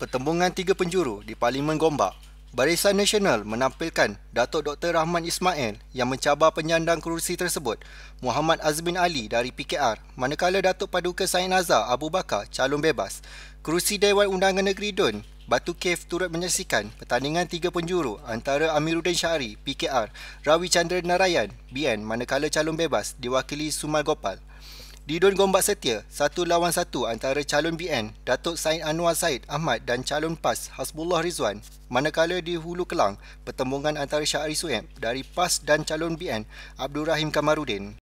Pertembungan tiga penjuru di Parlimen Gombak, Barisan Nasional menampilkan Datuk Dr. Rahman Ismail yang mencabar penyandang kerusi tersebut, Muhammad Azmin Ali dari PKR, manakala Datuk Paduka Said Nazar Abu Bakar calon bebas. Kerusi Dewan Undangan Negeri Dun, Batu Cave turut menyaksikan pertandingan tiga penjuru antara Amiruddin Syari, PKR, Rawi Chandra Narayan, BN, manakala calon bebas diwakili Sumal Gopal. Di Didun Gombak Setia, satu lawan satu antara calon BN, Datuk Sain Anwar Said Ahmad dan calon PAS Hasbullah Rizwan. Manakala di Hulu Kelang, pertembungan antara Syahri Sueb dari PAS dan calon BN, Abdul Rahim Kamarudin.